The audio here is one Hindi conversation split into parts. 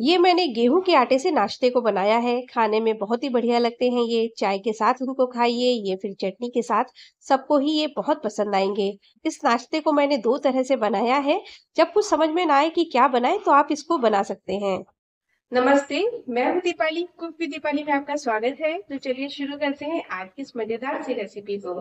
ये मैंने गेहूं के आटे से नाश्ते को बनाया है खाने में बहुत ही बढ़िया लगते हैं ये चाय के साथ उनको खाइए ये फिर चटनी के साथ सबको ही ये बहुत पसंद आएंगे इस नाश्ते को मैंने दो तरह से बनाया है जब कुछ समझ में ना आए कि क्या बनाए तो आप इसको बना सकते हैं नमस्ते मैं हूँ दीपाली कुक भी दीपाली में आपका स्वागत है तो चलिए शुरू करते हैं आज की इस मजेदार सी रेसिपी को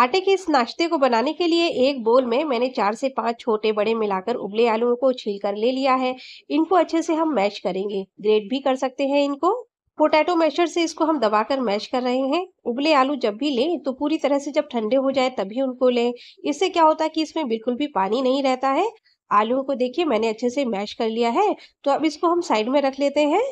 आटे के इस नाश्ते को बनाने के लिए एक बोल में मैंने चार से पांच छोटे बड़े मिलाकर उबले आलूओं को छील कर ले लिया है इनको अच्छे से हम मैश करेंगे ग्रेट भी कर सकते हैं इनको पोटैटो मैशर से इसको हम दबाकर मैश कर रहे हैं उबले आलू जब भी लें तो पूरी तरह से जब ठंडे हो जाए तभी उनको लें इससे क्या होता है कि इसमें बिल्कुल भी पानी नहीं रहता है आलू को देखिए मैंने अच्छे से मैश कर लिया है तो अब इसको हम साइड में रख लेते हैं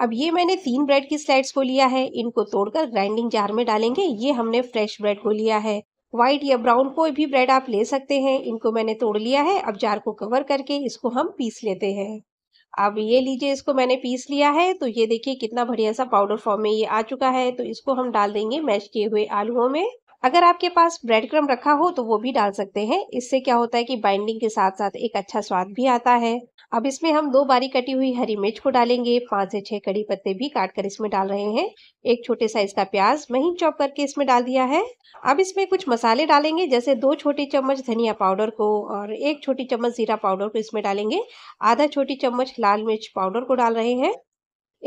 अब ये मैंने तीन ब्रेड की स्लाइड्स को लिया है इनको तोड़कर ग्राइंडिंग जार में डालेंगे ये हमने फ्रेश ब्रेड को लिया है व्हाइट या ब्राउन कोई भी ब्रेड आप ले सकते हैं इनको मैंने तोड़ लिया है अब जार को कवर करके इसको हम पीस लेते हैं अब ये लीजिए इसको मैंने पीस लिया है तो ये देखिए कितना बढ़िया सा पाउडर फॉर्म में ये आ चुका है तो इसको हम डाल देंगे मैश किए हुए आलुओं में अगर आपके पास ब्रेड क्रम रखा हो तो वो भी डाल सकते हैं इससे क्या होता है कि बाइंडिंग के साथ साथ एक अच्छा स्वाद भी आता है अब इसमें हम दो बारी कटी हुई हरी मिर्च को डालेंगे पाँच से छह कड़ी पत्ते भी काट कर इसमें डाल रहे हैं एक छोटे साइज का प्याज महीन चॉप करके इसमें डाल दिया है अब इसमें कुछ मसाले डालेंगे जैसे दो छोटी चम्मच धनिया पाउडर को और एक छोटी चम्मच जीरा पाउडर को इसमें डालेंगे आधा छोटी चम्मच लाल मिर्च पाउडर को डाल रहे हैं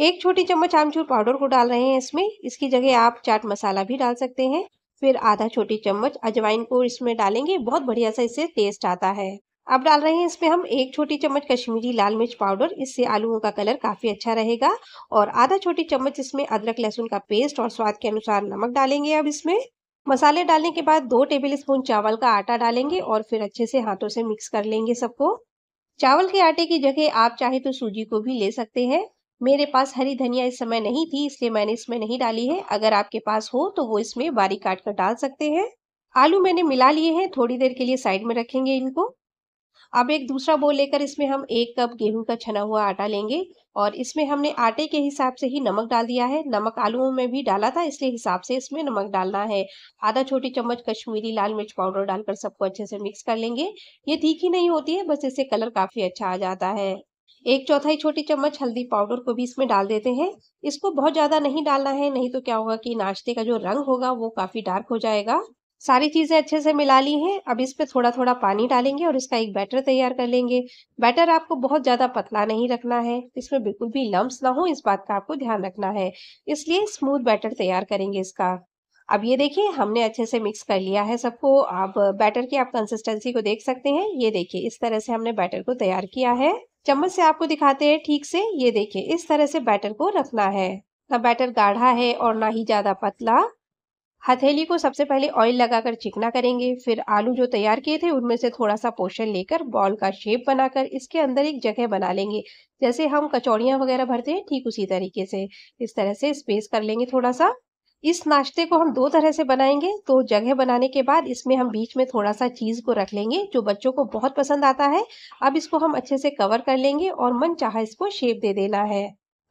एक छोटी चम्मच आमचूर पाउडर को डाल रहे हैं इसमें इसकी जगह आप चाट मसाला भी डाल सकते हैं फिर आधा छोटी चम्मच अजवाइन को इसमें डालेंगे बहुत बढ़िया सा इससे टेस्ट आता है अब डाल रहे हैं इसमें हम एक छोटी चम्मच कश्मीरी लाल मिर्च पाउडर इससे आलूओं का कलर काफ़ी अच्छा रहेगा और आधा छोटी चम्मच इसमें अदरक लहसुन का पेस्ट और स्वाद के अनुसार नमक डालेंगे अब इसमें मसाले डालने के बाद दो टेबल स्पून चावल का आटा डालेंगे और फिर अच्छे से हाथों से मिक्स कर लेंगे सबको चावल के आटे की जगह आप चाहे तो सूजी को भी ले सकते हैं मेरे पास हरी धनिया इस समय नहीं थी इसलिए मैंने इसमें नहीं डाली है अगर आपके पास हो तो वो इसमें बारीक काट कर डाल सकते हैं आलू मैंने मिला लिए हैं थोड़ी देर के लिए साइड में रखेंगे इनको अब एक दूसरा बोल लेकर इसमें हम एक कप गेहूं का छना हुआ आटा लेंगे और इसमें हमने आटे के हिसाब से ही नमक डाल दिया है नमक आलूओं में भी डाला था इसलिए हिसाब से इसमें नमक डालना है आधा छोटी चम्मच कश्मीरी लाल मिर्च पाउडर डालकर सबको अच्छे से मिक्स कर लेंगे ये तीखी नहीं होती है बस इससे कलर काफी अच्छा आ जाता है एक चौथाई छोटी चम्मच हल्दी पाउडर को भी इसमें डाल देते हैं इसको बहुत ज़्यादा नहीं डालना है नहीं तो क्या होगा कि नाश्ते का जो रंग होगा वो काफ़ी डार्क हो जाएगा सारी चीज़ें अच्छे से मिला ली हैं अब इस पर थोड़ा थोड़ा पानी डालेंगे और इसका एक बैटर तैयार कर लेंगे बैटर आपको बहुत ज़्यादा पतला नहीं रखना है इसमें बिल्कुल भी लम्ब ना हो इस बात का आपको ध्यान रखना है इसलिए स्मूथ बैटर तैयार करेंगे इसका अब ये देखिए हमने अच्छे से मिक्स कर लिया है सबको अब बैटर की आप कंसिस्टेंसी को देख सकते हैं ये देखिए इस तरह से हमने बैटर को तैयार किया है चम्मच से आपको दिखाते हैं ठीक से ये देखिए इस तरह से बैटर को रखना है ना बैटर गाढ़ा है और ना ही ज़्यादा पतला हथेली को सबसे पहले ऑयल लगाकर चिकना करेंगे फिर आलू जो तैयार किए थे उनमें से थोड़ा सा पोर्शन लेकर बॉल का शेप बनाकर इसके अंदर एक जगह बना लेंगे जैसे हम कचौड़ियाँ वगैरह भरते हैं ठीक उसी तरीके से इस तरह से स्पेस कर लेंगे थोड़ा सा इस नाश्ते को हम दो तरह से बनाएंगे तो जगह बनाने के बाद इसमें हम बीच में थोड़ा सा चीज़ को रख लेंगे जो बच्चों को बहुत पसंद आता है अब इसको हम अच्छे से कवर कर लेंगे और मन चाह इसको शेप दे देना है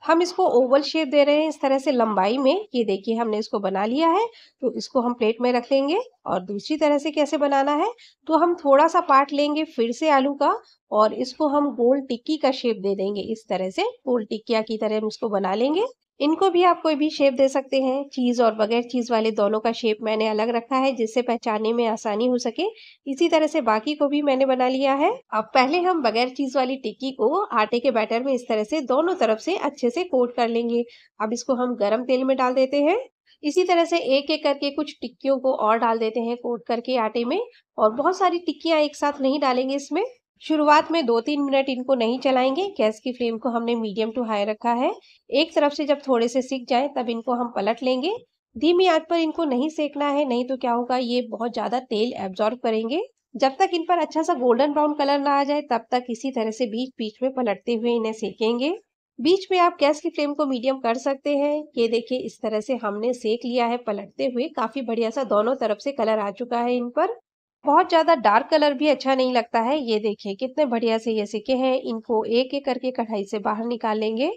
हम इसको ओवल शेप दे रहे हैं इस तरह से लंबाई में ये देखिए हमने इसको बना लिया है तो इसको हम प्लेट में रख लेंगे और दूसरी तरह से कैसे बनाना है तो हम थोड़ा सा पार्ट लेंगे फिर से आलू का और इसको हम गोल टिक्की का शेप दे देंगे इस तरह से गोल टिक्किया की तरह हम इसको बना लेंगे इनको भी आप कोई भी शेप दे सकते हैं चीज़ और बगैर चीज़ वाले दोनों का शेप मैंने अलग रखा है जिससे पहचानने में आसानी हो सके इसी तरह से बाकी को भी मैंने बना लिया है अब पहले हम बगैर चीज़ वाली टिक्की को आटे के बैटर में इस तरह से दोनों तरफ से अच्छे से कोट कर लेंगे अब इसको हम गर्म तेल में डाल देते हैं इसी तरह से एक एक करके कुछ टिक्कियों को और डाल देते हैं कोट करके आटे में और बहुत सारी टिक्कियाँ एक साथ नहीं डालेंगे इसमें शुरुआत में दो तीन मिनट इनको नहीं चलाएंगे गैस की फ्लेम को हमने मीडियम टू हाई रखा है एक तरफ से जब थोड़े से सीख जाए तब इनको हम पलट लेंगे धीमी आग पर इनको नहीं सेकना है नहीं तो क्या होगा ये बहुत ज़्यादा तेल एब्जॉर्ब करेंगे जब तक इन पर अच्छा सा गोल्डन ब्राउन कलर ना आ जाए तब तक इसी तरह से बीच बीच में पलटते हुए इन्हें सेकेंगे बीच में आप गैस की फ्लेम को मीडियम कर सकते हैं ये देखिए इस तरह से हमने सेक लिया है पलटते हुए काफ़ी बढ़िया सा दोनों तरफ से कलर आ चुका है इन पर बहुत ज़्यादा डार्क कलर भी अच्छा नहीं लगता है ये देखिए कितने बढ़िया से ये सिक्के हैं इनको एक एक करके कढ़ाई से बाहर निकाल लेंगे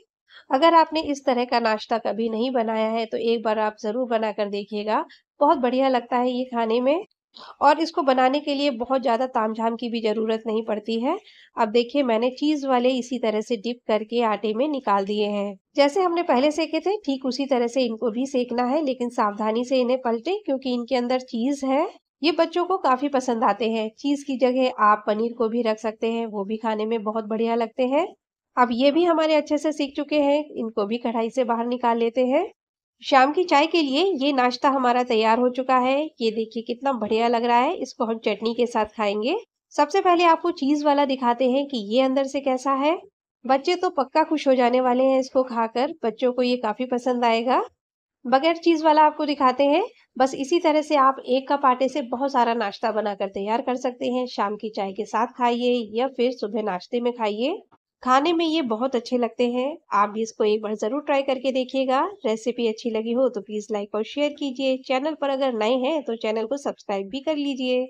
अगर आपने इस तरह का नाश्ता कभी नहीं बनाया है तो एक बार आप ज़रूर बना कर देखिएगा बहुत बढ़िया लगता है ये खाने में और इसको बनाने के लिए बहुत ज़्यादा तामझाम की भी ज़रूरत नहीं पड़ती है अब देखिए मैंने चीज़ वाले इसी तरह से डिप करके आटे में निकाल दिए हैं जैसे हमने पहले सेके थे ठीक उसी तरह से इनको भी सेकना है लेकिन सावधानी से इन्हें पलटे क्योंकि इनके अंदर चीज़ है ये बच्चों को काफ़ी पसंद आते हैं चीज़ की जगह आप पनीर को भी रख सकते हैं वो भी खाने में बहुत बढ़िया लगते हैं अब ये भी हमारे अच्छे से सीख चुके हैं इनको भी कढ़ाई से बाहर निकाल लेते हैं शाम की चाय के लिए ये नाश्ता हमारा तैयार हो चुका है ये देखिए कितना बढ़िया लग रहा है इसको हम चटनी के साथ खाएंगे सबसे पहले आपको चीज़ वाला दिखाते हैं कि ये अंदर से कैसा है बच्चे तो पक्का खुश हो जाने वाले हैं इसको खाकर बच्चों को ये काफ़ी पसंद आएगा बगैर चीज़ वाला आपको दिखाते हैं बस इसी तरह से आप एक कप आटे से बहुत सारा नाश्ता बनाकर तैयार कर सकते हैं शाम की चाय के साथ खाइए या फिर सुबह नाश्ते में खाइए खाने में ये बहुत अच्छे लगते हैं आप भी इसको एक बार ज़रूर ट्राई करके देखिएगा रेसिपी अच्छी लगी हो तो प्लीज़ लाइक और शेयर कीजिए चैनल पर अगर नए हैं तो चैनल को सब्सक्राइब भी कर लीजिए